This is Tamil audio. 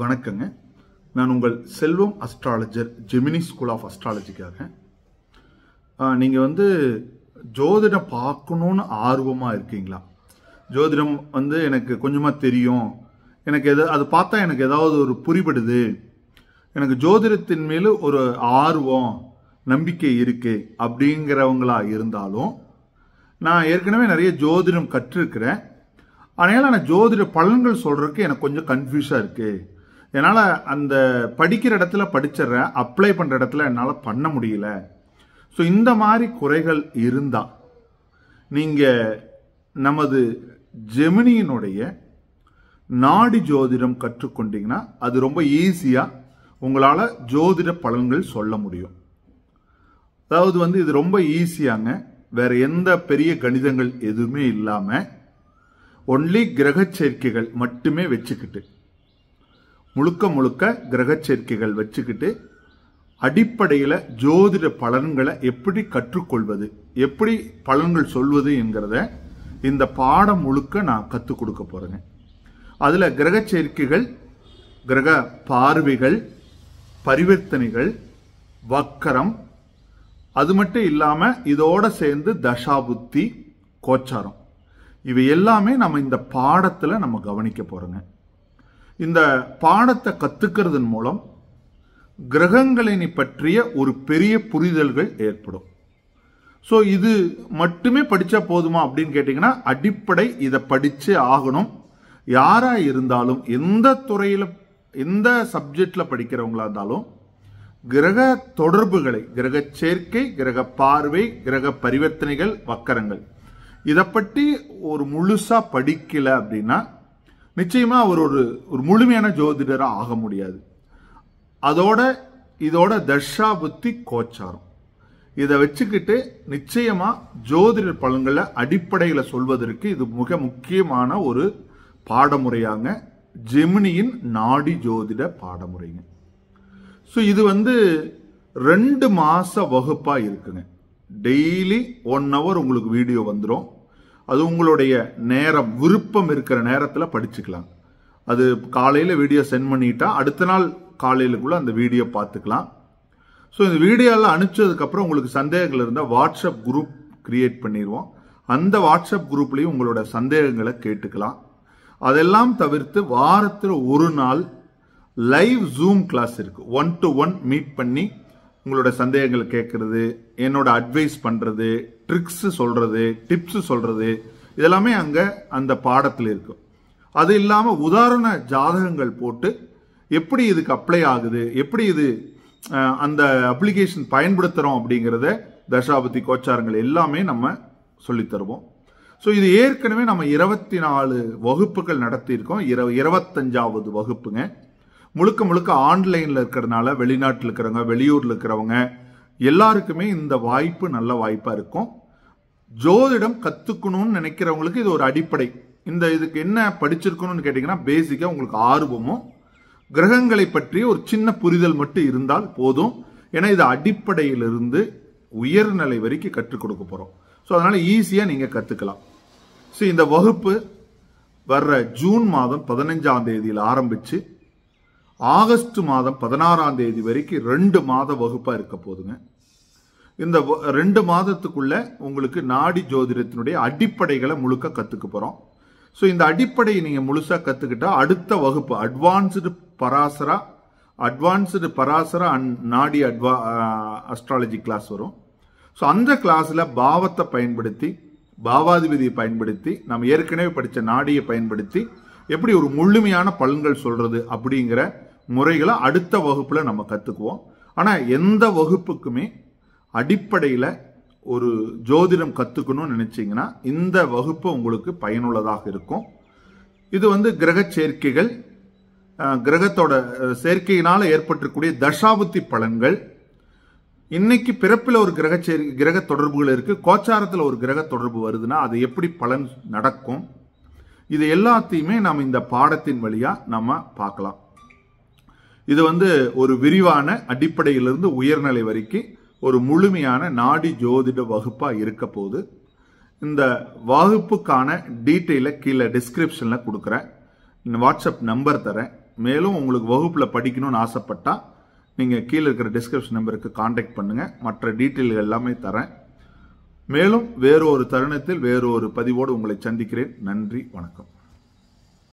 வணக்கங்க நான் உங்கள் Selvam astrologer Gemini school of அஸ்ட்ராலஜிக்காக நீங்கள் வந்து ஜோதிடம் பார்க்கணுன்னு ஆர்வமாக இருக்கீங்களா ஜோதிடம் வந்து எனக்கு கொஞ்சமாக தெரியும் எனக்கு எதா அது பார்த்தா எனக்கு ஏதாவது ஒரு புரிபடுது எனக்கு ஜோதிடத்தின் மேலே ஒரு ஆர்வம் நம்பிக்கை இருக்குது அப்படிங்கிறவங்களா இருந்தாலும் நான் ஏற்கனவே நிறைய ஜோதிடம் கற்றுருக்கிறேன் ஆனால் நான் ஜோதிட பலன்கள் சொல்கிறதுக்கு எனக்கு கொஞ்சம் கன்ஃபியூஸாக இருக்குது என்னால் அந்த படிக்கிற இடத்துல படிச்சிடுறேன் அப்ளை பண்ணுற இடத்துல என்னால் பண்ண முடியல ஸோ இந்த மாதிரி குறைகள் இருந்தால் நீங்கள் நமது ஜெமினியினுடைய நாடி ஜோதிடம் கற்றுக்கொண்டீங்கன்னா அது ரொம்ப ஈஸியாக உங்களால் ஜோதிட பலன்கள் சொல்ல முடியும் அதாவது வந்து இது ரொம்ப ஈஸியாங்க வேறு எந்த பெரிய கணிதங்கள் எதுவுமே இல்லாமல் ஒன்லி கிரக சேர்க்கைகள் மட்டுமே வச்சுக்கிட்டு முழுக்க முழுக்க சேர்க்கைகள் வச்சுக்கிட்டு அடிப்படையில் ஜோதிட பலன்களை எப்படி கற்றுக்கொள்வது எப்படி பலன்கள் சொல்வது என்கிறத இந்த பாடம் முழுக்க நான் கற்றுக் கொடுக்க போகிறேங்க அதில் கிரக சேர்க்கைகள் கிரக பார்வைகள் பரிவர்த்தனைகள் வக்கரம் அது மட்டும் இல்லாமல் இதோடு சேர்ந்து தசாபுத்தி கோச்சாரம் இவை எல்லாமே நம்ம இந்த பாடத்தில் நம்ம கவனிக்க போகிறோங்க இந்த பாடத்தை கற்றுக்கிறதன் மூலம் கிரகங்களினை பற்றிய ஒரு பெரிய புரிதல்கள் ஏற்படும் ஸோ இது மட்டுமே படித்தா போதுமா அப்படின்னு கேட்டிங்கன்னா அடிப்படை இதை படித்து ஆகணும் யாராக இருந்தாலும் எந்த துறையில் எந்த சப்ஜெக்டில் படிக்கிறவங்களா இருந்தாலும் கிரக தொடர்புகளை கிரக சேர்க்கை கிரக பார்வை கிரக பரிவர்த்தனைகள் வக்கரங்கள் இதை பற்றி ஒரு முழுசாக படிக்கலை அப்படின்னா நிச்சயமாக அவர் ஒரு ஒரு முழுமையான ஜோதிடராக ஆக முடியாது அதோட இதோட தர்ஷாபுத்தி கோச்சாரம் இதை வச்சுக்கிட்டு நிச்சயமாக ஜோதிடர் பலன்களை அடிப்படையில் சொல்வதற்கு இது மிக முக்கியமான ஒரு பாடமுறையாங்க ஜெமினியின் நாடி ஜோதிட பாடமுறைங்க ஸோ இது வந்து ரெண்டு மாத வகுப்பாக இருக்குங்க டெய்லி ஒன் ஹவர் உங்களுக்கு வீடியோ வந்துடும் அது உங்களுடைய நேரம் விருப்பம் இருக்கிற நேரத்தில் படிச்சுக்கலாம் அது காலையில் வீடியோ சென்ட் பண்ணிட்டா அடுத்த நாள் காலையிலுக்குள்ளே அந்த வீடியோ பார்த்துக்கலாம் ஸோ இந்த வீடியோலாம் அனுப்பிச்சதுக்கப்புறம் உங்களுக்கு சந்தேகங்கள் இருந்தால் வாட்ஸ்அப் குரூப் கிரியேட் பண்ணிடுவோம் அந்த வாட்ஸ்அப் குரூப்லேயும் உங்களோட சந்தேகங்களை கேட்டுக்கலாம் அதெல்லாம் தவிர்த்து வாரத்தில் ஒரு நாள் லைவ் ஜூம் கிளாஸ் இருக்குது ஒன் டு ஒன் மீட் பண்ணி உங்களோட சந்தேகங்கள் கேட்குறது என்னோட அட்வைஸ் பண்ணுறது ட்ரிக்ஸு சொல்கிறது டிப்ஸு சொல்கிறது இதெல்லாமே அங்கே அந்த பாடத்தில் இருக்கும் அது இல்லாமல் உதாரண ஜாதகங்கள் போட்டு எப்படி இதுக்கு அப்ளை ஆகுது எப்படி இது அந்த அப்ளிகேஷன் பயன்படுத்துகிறோம் அப்படிங்கிறத தசாபதி கோச்சாரங்கள் எல்லாமே நம்ம சொல்லித்தருவோம் ஸோ இது ஏற்கனவே நம்ம இருபத்தி நாலு வகுப்புகள் நடத்தியிருக்கோம் இரு இருபத்தஞ்சாவது வகுப்புங்க முழுக்க முழுக்க ஆன்லைனில் இருக்கிறதுனால வெளிநாட்டில் இருக்கிறவங்க வெளியூரில் இருக்கிறவங்க எல்லாருக்குமே இந்த வாய்ப்பு நல்ல வாய்ப்பாக இருக்கும் ஜோதிடம் கற்றுக்கணும்னு நினைக்கிறவங்களுக்கு இது ஒரு அடிப்படை இந்த இதுக்கு என்ன படிச்சிருக்கணும்னு கேட்டிங்கன்னா பேசிக்காக உங்களுக்கு ஆர்வமும் கிரகங்களை பற்றி ஒரு சின்ன புரிதல் மட்டும் இருந்தால் போதும் ஏன்னா இது அடிப்படையிலிருந்து உயர்நிலை வரைக்கும் கற்றுக் கொடுக்க போகிறோம் ஸோ அதனால் ஈஸியாக நீங்கள் கற்றுக்கலாம் ஸோ இந்த வகுப்பு வர்ற ஜூன் மாதம் பதினஞ்சாம் தேதியில் ஆரம்பித்து ஆகஸ்ட் மாதம் பதினாறாம் தேதி வரைக்கும் ரெண்டு மாத வகுப்பாக இருக்க போதுங்க இந்த ரெண்டு மாதத்துக்குள்ள உங்களுக்கு நாடி ஜோதிடத்தினுடைய அடிப்படைகளை முழுக்க கற்றுக்க போகிறோம் ஸோ இந்த அடிப்படையை நீங்கள் முழுசாக கற்றுக்கிட்டா அடுத்த வகுப்பு advanced Parashara advanced Parashara and Nadi அட்வா அஸ்ட்ராலஜி கிளாஸ் வரும் ஸோ அந்த கிளாஸில் பாவத்தை பயன்படுத்தி பாவாதிபதியை பயன்படுத்தி நம்ம ஏற்கனவே படித்த நாடியை பயன்படுத்தி எப்படி ஒரு முழுமையான பலன்கள் சொல்கிறது அப்படிங்கிற முறைகளை அடுத்த வகுப்பில் நம்ம கற்றுக்குவோம் ஆனால் எந்த வகுப்புக்குமே அடிப்படையில் ஒரு ஜோதிடம் கற்றுக்கணும்னு நினச்சிங்கன்னா இந்த வகுப்பு உங்களுக்கு பயனுள்ளதாக இருக்கும் இது வந்து கிரக சேர்க்கைகள் கிரகத்தோட சேர்க்கையினால் ஏற்பட்டிருக்கக்கூடிய தசாபுத்தி பலன்கள் இன்னைக்கு பிறப்பில் ஒரு கிரக சேர் கிரக தொடர்புகள் இருக்குது கோச்சாரத்தில் ஒரு கிரக தொடர்பு வருதுன்னா அது எப்படி பலன் நடக்கும் இது எல்லாத்தையுமே நாம் இந்த பாடத்தின் வழியாக நம்ம பார்க்கலாம் இது வந்து ஒரு விரிவான அடிப்படையிலிருந்து உயர்நிலை வரைக்கும் ஒரு முழுமையான நாடி ஜோதிட வகுப்பாக இருக்க போகுது இந்த வகுப்புக்கான டீட்டெயிலை கீழே டிஸ்கிரிப்ஷனில் கொடுக்குறேன் வாட்ஸ்அப் நம்பர் தரேன் மேலும் உங்களுக்கு வகுப்பில் படிக்கணும்னு ஆசைப்பட்டால் நீங்கள் கீழே இருக்கிற டிஸ்கிரிப்ஷன் நம்பருக்கு காண்டாக்ட் பண்ணுங்கள் மற்ற டீட்டெயில்கள் எல்லாமே தரேன் மேலும் வேறொரு தருணத்தில் வேறொரு பதிவோடு உங்களை சந்திக்கிறேன் நன்றி வணக்கம்